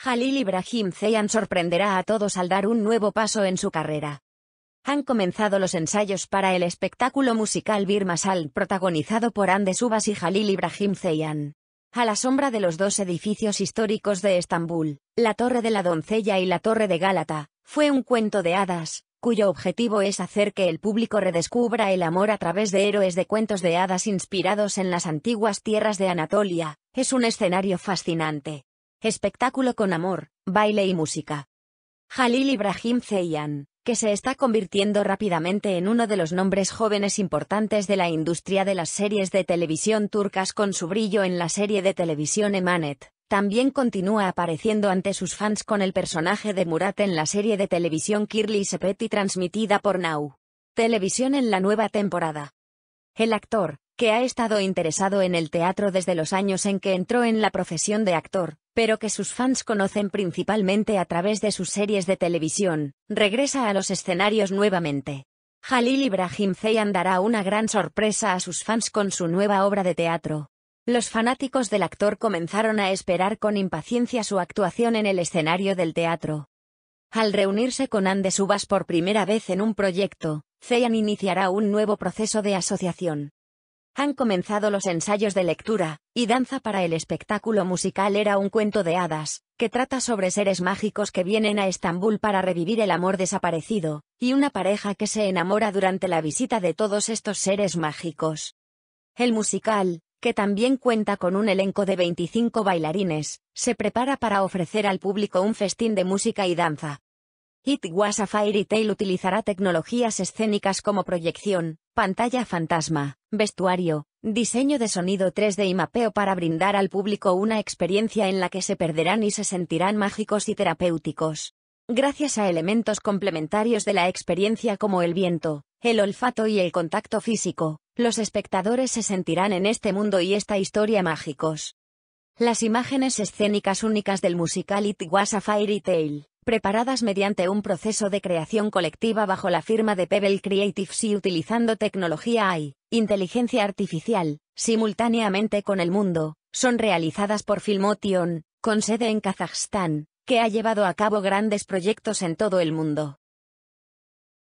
Halil Ibrahim Zeyan sorprenderá a todos al dar un nuevo paso en su carrera. Han comenzado los ensayos para el espectáculo musical Masal, protagonizado por Andes Ubas y Jalil Ibrahim Zeyan. A la sombra de los dos edificios históricos de Estambul, la Torre de la Doncella y la Torre de Gálata, fue un cuento de hadas, cuyo objetivo es hacer que el público redescubra el amor a través de héroes de cuentos de hadas inspirados en las antiguas tierras de Anatolia. Es un escenario fascinante, Espectáculo con amor, baile y música. Halil Ibrahim Zeyan, que se está convirtiendo rápidamente en uno de los nombres jóvenes importantes de la industria de las series de televisión turcas con su brillo en la serie de televisión Emanet, también continúa apareciendo ante sus fans con el personaje de Murat en la serie de televisión Kirli Sepeti transmitida por Nau Televisión en la nueva temporada. El actor, que ha estado interesado en el teatro desde los años en que entró en la profesión de actor, pero que sus fans conocen principalmente a través de sus series de televisión, regresa a los escenarios nuevamente. Halil Ibrahim Zeyan dará una gran sorpresa a sus fans con su nueva obra de teatro. Los fanáticos del actor comenzaron a esperar con impaciencia su actuación en el escenario del teatro. Al reunirse con Andes Uvas por primera vez en un proyecto, Zeyan iniciará un nuevo proceso de asociación. Han comenzado los ensayos de lectura, y Danza para el espectáculo musical era un cuento de hadas, que trata sobre seres mágicos que vienen a Estambul para revivir el amor desaparecido, y una pareja que se enamora durante la visita de todos estos seres mágicos. El musical, que también cuenta con un elenco de 25 bailarines, se prepara para ofrecer al público un festín de música y danza, It Was a Fairy Tale utilizará tecnologías escénicas como proyección, pantalla fantasma, vestuario, diseño de sonido 3D y mapeo para brindar al público una experiencia en la que se perderán y se sentirán mágicos y terapéuticos. Gracias a elementos complementarios de la experiencia como el viento, el olfato y el contacto físico, los espectadores se sentirán en este mundo y esta historia mágicos. Las imágenes escénicas únicas del musical It Was a Fairy Tale preparadas mediante un proceso de creación colectiva bajo la firma de Pebble Creatives y utilizando tecnología AI, inteligencia artificial, simultáneamente con el mundo, son realizadas por Filmotion, con sede en Kazajstán, que ha llevado a cabo grandes proyectos en todo el mundo.